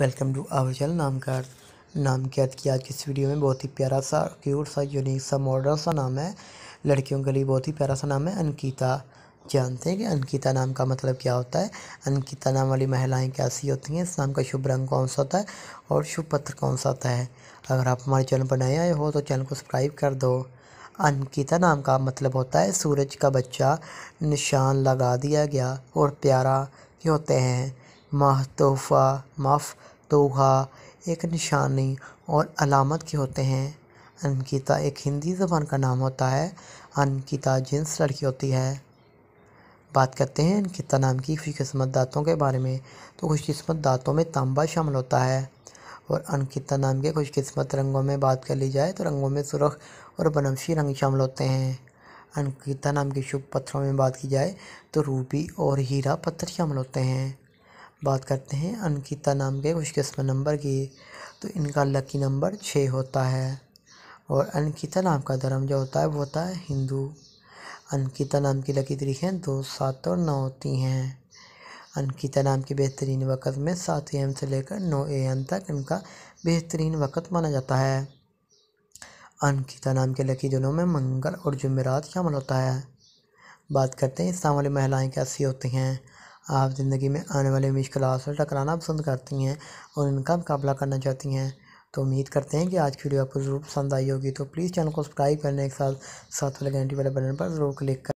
welcome to our channel नाम का नाम की अर्थ की आज की इस वीडियो में बहुत ही प्यारा सा क्यूट सा यूनिक सा मॉडर्न सा नाम है लड़कियों के लिए बहुत ही प्यारा सा नाम है अंकिता जानते हैं कि अंकिता नाम का मतलब क्या होता है अंकिता नाम वाली महिलाएं कैसी होती हैं इस नाम का शुभ रंग कौन सा होता है और शुभ पत्र कौन सा होता है अगर आप हमारे चैनल पर नए आए हो तो चैनल को सब्सक्राइब कर दो अंकिता नाम का मतलब होता है सूरज का बच्चा निशान लगा दिया गया और प्यारा होते हैं माह तोहफ़ा मफ़ तोहा एक निशानी और अलामत के होते हैं अनकिता एक हिंदी ज़बान का नाम होता है अंकिता जिन्स लड़की होती है बात करते हैं अनकिता नाम की खुशकस्मत दांतों के बारे में तो खुशकस्मत दांतों में तांबा शामिल होता है और अनकिता नाम के खुशकस्मत रंगों में बात कर ली जाए तो रंगों में सुरख और बनमशी रंग शामिल होते हैं अनकिता नाम के शुभ पत्थरों में बात की जाए तो रूबी और हीरा पत्थर शामिल होते हैं बात करते हैं अंकिता नाम के खुशकिस्मत नंबर की तो इनका लकी नंबर छः होता है और अंकिता नाम का धर्म जो होता है वो होता है हिंदू अंकिता नाम की लकी तरीक़ें दो सात और नौ होती हैं अंकिता नाम के बेहतरीन वक़्त में सात एम से लेकर नौ एम तक इनका बेहतरीन वक़्त माना जाता है अंकिता नाम के लकी दिनों में मंगल और जुमेरात शामिल होता है बात करते हैं इस्लाम वाली महिलाएँ कैसी होती हैं आप ज़िंदगी में आने वाली मुश्किलों से टकराना पसंद करती हैं और इनका मुकाबला करना चाहती हैं तो उम्मीद करते हैं कि आज की वीडियो आपको ज़रूर पसंद आई होगी तो प्लीज़ चैनल को सब्सक्राइब करने के साथ साथ वाले घंटी वाले बटन पर ज़रूर क्लिक करें